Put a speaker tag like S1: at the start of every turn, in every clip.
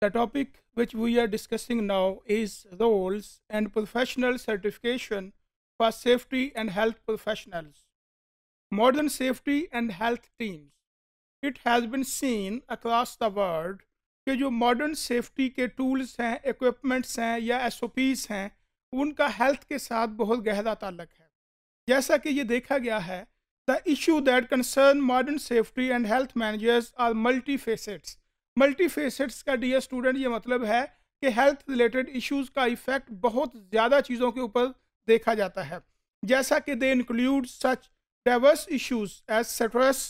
S1: The topic which we are discussing now is roles and professional certification for safety and health professionals. Modern safety and health teams. It has been seen across the world कि जो modern safety के tools हैं equipments हैं या SOPs हैं उनका health के साथ बहुत गहरा ताल्लक है जैसा कि ये देखा गया है the issue that concern modern safety and health managers are multifaceted. Multi facets का डियर स्टूडेंट ये मतलब है कि हेल्थ रिलेटेड इश्यूज का इफेक्ट बहुत ज़्यादा चीज़ों के ऊपर देखा जाता है जैसा कि they include such diverse issues as सेट्रस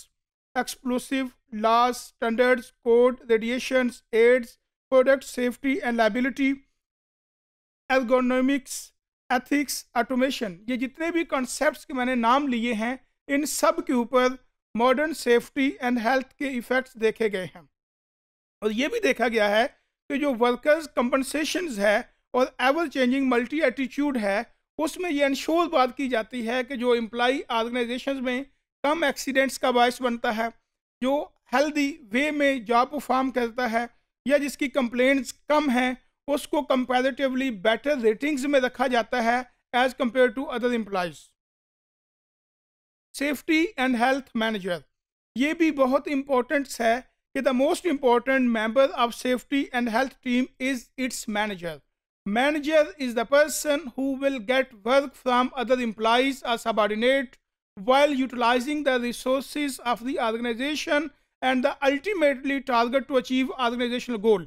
S1: explosive loss standards code radiation AIDS product safety and liability ergonomics ethics automation ये जितने भी कॉन्सेप्ट के मैंने नाम लिए हैं इन सब के ऊपर मॉडर्न सेफ्टी एंड हेल्थ के इफ़ेक्ट्स देखे गए हैं और ये भी देखा गया है कि जो वर्कर्स कंपनसेशन है और एवर चेंजिंग मल्टी एटीट्यूड है उसमें ये इंश्योर बात की जाती है कि जो एम्प्लाई ऑर्गेनाइजेशन में कम एक्सीडेंट्स का बायस बनता है जो हेल्दी वे में जॉब परफॉर्म करता है या जिसकी कंप्लेंट्स कम हैं उसको कंपेरेटिवली बेटर रेटिंग्स में रखा जाता है as compare to other employees safety and health manager ये भी बहुत इम्पोर्टेंट्स है कि the most important member of safety and health team is its manager manager is the person who will get work from other employees or subordinate while utilizing the resource of the organization and the ultimately target to achieve organizational goal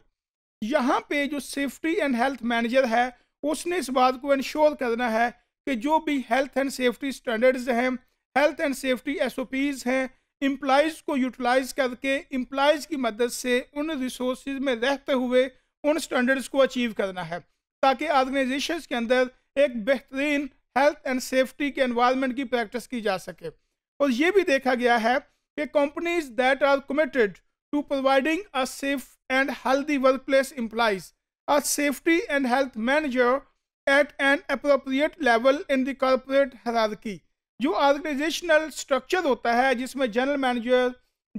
S1: यहाँ पे जो safety and health manager है उसने इस बात को ensure करना है कि जो भी हेल्थ एंड सेफ्टी स्टैंडर्ड्स हैं हेल्थ एंड सेफ्टी एस हैं इम्प्लाइज को यूटिलाइज करके इम्प्लाइज की मदद से उन रिसोर्स में रहते हुए उन स्टैंडर्ड्स को अचीव करना है ताकि ऑर्गेनाइजेशन के अंदर एक बेहतरीन हेल्थ एंड सेफ्टी के एनवायरनमेंट की प्रैक्टिस की जा सके और ये भी देखा गया है कि companies that are committed to providing a safe and healthy work place employees a safety and health manager at an appropriate level in the hierarchy जो ऑर्गेनाइजेशनल स्ट्रक्चर होता है जिसमें जनरल मैनेजर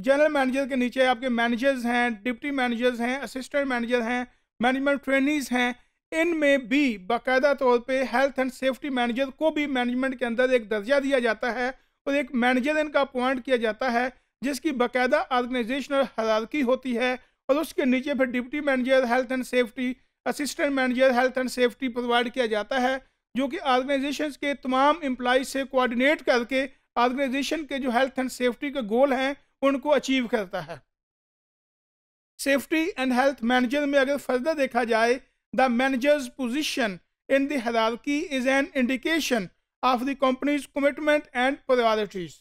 S1: जनरल मैनेजर के नीचे आपके managers हैं deputy managers हैं assistant manager हैं मैनेजमेंट ट्रेनिज हैं इनमें भी बाकायदा तौर पे हेल्थ एंड सेफ्टी मैनेजर को भी मैनेजमेंट के अंदर एक दर्जा दिया जाता है और एक मैनेजर इनका अपॉइंट किया जाता है जिसकी बाकायदा ऑर्गेनाइजेशनल हरारकी होती है और उसके नीचे फिर deputy manager health and safety assistant manager health and safety provide किया जाता है जो कि ऑर्गेनाइजेशन के तमाम एम्प्लॉज से कोऑर्डिनेट करके ऑर्गेनाइजेशन के जो हेल्थ एंड सेफ्टी के गोल हैं उनको अचीव करता है सेफ्टी एंड हेल्थ मैनेजर में अगर फर्दर देखा जाए द मैनेजर्स पोजिशन इन दरारकी is an indication of the company's commitment and priorities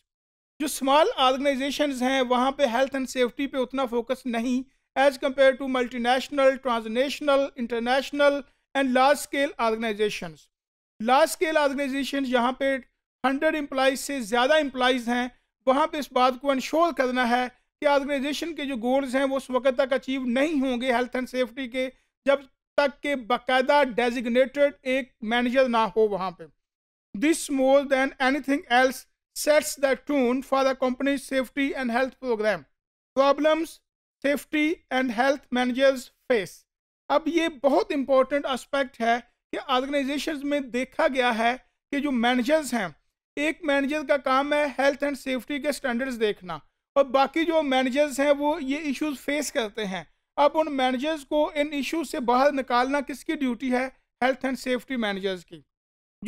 S1: जो स्मॉल ऑर्गेनाइजेशन हैं वहाँ पे हेल्थ एंड सेफ्टी पे उतना फोकस नहीं as compare to multinational transnational international and large scale organizations large scale organization जहाँ पे हंड्रेड एम्प्लाइज से ज़्यादा एम्प्लॉज हैं वहाँ पे इस बात को इंश्योर करना है कि ऑर्गेनाइजेशन के जो गोल्स हैं वो उस वक्त तक अचीव नहीं होंगे हेल्थ एंड सेफ्टी के जब तक के बाकायदा डेजिग्नेटेड एक मैनेजर ना हो वहाँ पे this more than anything else sets the tone for the company safety and health program problems safety and health managers face अब ये बहुत इंपॉर्टेंट आस्पेक्ट है कि ऑर्गेनाइजेशन में देखा गया है कि जो मैनेजर्स हैं एक मैनेजर का काम है हेल्थ एंड सेफ्टी के स्टैंडर्ड्स देखना और बाकी जो मैनेजर्स हैं वो ये इश्यूज फेस करते हैं अब उन मैनेजर्स को इन इश्यूज से बाहर निकालना किसकी ड्यूटी है हेल्थ एंड सेफ्टी मैनेजर्स की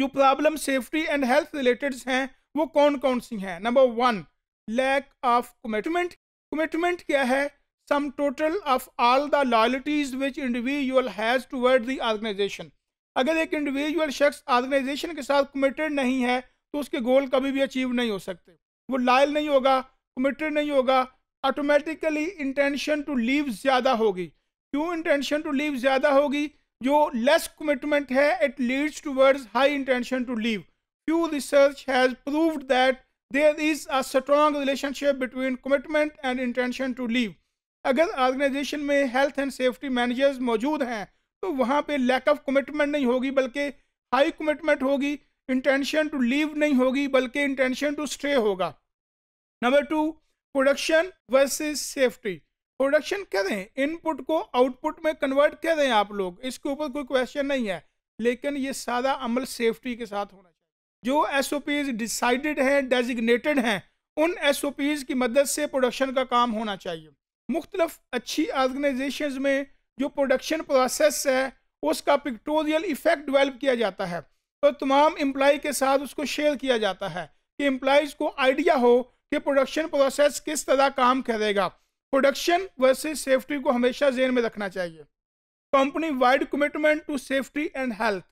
S1: जो problem safety and health related हैं वो कौन कौन सी हैं number one lack of commitment commitment क्या है sum total of all the loyalties which individual has toward the organization अगर एक इंडिविजुअल शख्स ऑर्गेनाइजेशन के साथ कमिटेड नहीं है तो उसके गोल कभी भी अचीव नहीं हो सकते वो लायल नहीं होगा कमिटेड नहीं होगा ऑटोमेटिकली इंटेंशन टू लीव ज़्यादा होगी क्यों इंटेंशन टू लीव ज़्यादा होगी जो लेस कमिटमेंट है it leads towards high intention to leave क्यू research has proved that there is a strong relationship between commitment and intention to leave अगर organization में हेल्थ एंड सेफ्टी मैनेजर्स मौजूद हैं तो वहाँ पे लैक ऑफ कमिटमेंट नहीं होगी बल्कि हाई कमिटमेंट होगी इंटेंशन टू लीव नहीं होगी बल्कि इंटेंशन टू स्टे होगा number two production versus safety production कह दें इनपुट को आउटपुट में कन्वर्ट कह दें आप लोग इसके ऊपर कोई क्वेश्चन नहीं है लेकिन ये सादा अमल सेफ्टी के साथ होना चाहिए जो एस ओ पीज डिसाइडेड हैं डेजिग्नेटेड हैं उन एस ओ पीज की मदद से प्रोडक्शन का काम होना चाहिए मुख्तलफ अच्छी ऑर्गेनाइजेशन में जो प्रोडक्शन प्रोसेस है उसका पिक्टोरियल इफेक्ट डेवलप किया जाता है तो तमाम एम्प्लाई के साथ उसको शेयर किया जाता है कि एम्प्लाईज को आइडिया हो कि प्रोडक्शन प्रोसेस किस तरह काम करेगा प्रोडक्शन वर्सेस सेफ्टी को हमेशा जेन में रखना चाहिए company wide commitment to safety and health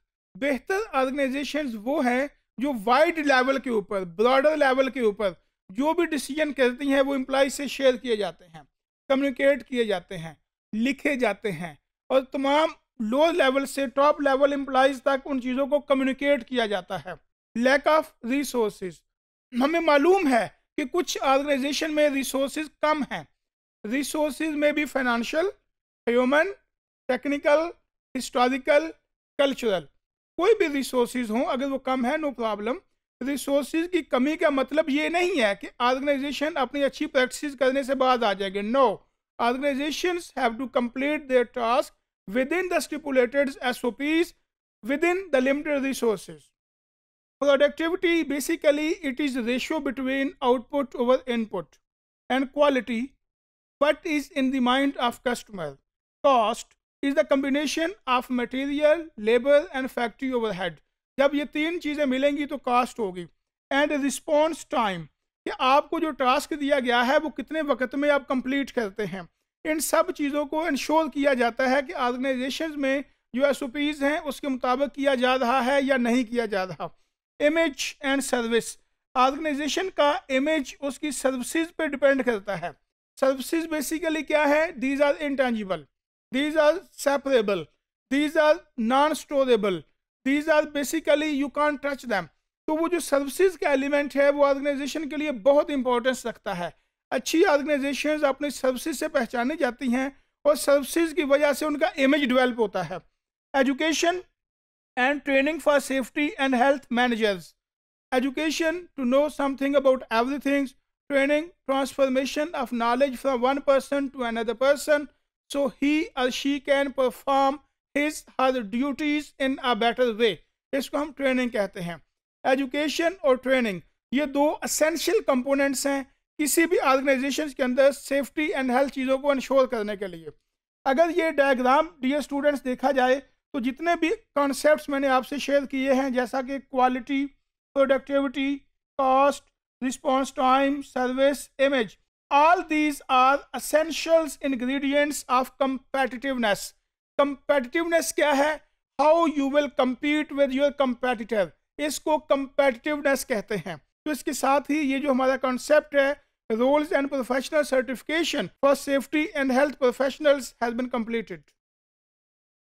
S1: बेहतर ऑर्गेनाइजेशन वो हैं जो वाइड लेवल के ऊपर ब्रॉडर लेवल के ऊपर जो भी डिसीजन करती हैं वो एम्प्लाई से शेयर किए जाते हैं कम्युनिकेट किए जाते हैं लिखे जाते हैं और तमाम लो लेवल से टॉप लेवल एम्प्लॉज तक उन चीज़ों को कम्युनिकेट किया जाता है लैक ऑफ रिसोर्स हमें मालूम है कि कुछ ऑर्गेनाइजेशन में रिसोर्स कम हैं रिसोर्स में भी financial human technical historical cultural कोई भी रिसोर्स हों अगर वो कम है नो प्रॉब्लम रिसोर्स की कमी का मतलब ये नहीं है कि ऑर्गेनाइजेशन अपनी अच्छी प्रैक्टिस करने से बाद आ जाएगी no no. Organizations have to complete their task within the stipulated SOPs within the limited resources. Productivity basically it is ratio between output over input and quality what is in the mind of customer. Cost is the combination of material, labor and factory overhead. जब ये तीन चीज़ें मिलेंगी तो cost होगी and response time कि आपको जो टास्क दिया गया है वो कितने वक्त में आप कंप्लीट करते हैं इन सब चीज़ों को इंश्योर किया जाता है कि ऑर्गेनाइजेशन में जो एस हैं उसके मुताबिक किया जा रहा है या नहीं किया जा रहा इमेज एंड सर्विस ऑर्गेनाइजेशन का इमेज उसकी सर्विसेज पे डिपेंड करता है सर्विसेज बेसिकली क्या है these are intangible these are separable these are non storable these are basically you can't touch them तो वो जो सर्विसेज का एलिमेंट है वो ऑर्गेनाइजेशन के लिए बहुत इंपॉर्टेंस रखता है अच्छी ऑर्गेनाइजेशन अपनी सर्विसेज से पहचानी जाती हैं और सर्विसेज की वजह से उनका इमेज डेवलप होता है education and training for safety and health managers education to know something about things training transformation of knowledge from one person to another person so he और she can perform his her duties in a better way इसको हम training कहते हैं education और training ये दो essential components हैं किसी भी ऑर्गेनाइजेशन के अंदर सेफ्टी एंड हेल्थ चीज़ों को इंश्योर करने के लिए अगर ये डायग्राम डी स्टूडेंट्स देखा जाए तो जितने भी कॉन्सेप्ट मैंने आपसे शेयर किए हैं जैसा कि quality productivity cost response time service image all these are essentials ingredients of competitiveness competitiveness क्या है how you will compete with your competitor इसको कंपेटिटिवनेस कहते हैं तो इसके साथ ही ये जो हमारा कॉन्सेप्ट है roles and professional certification for safety and health professionals has been completed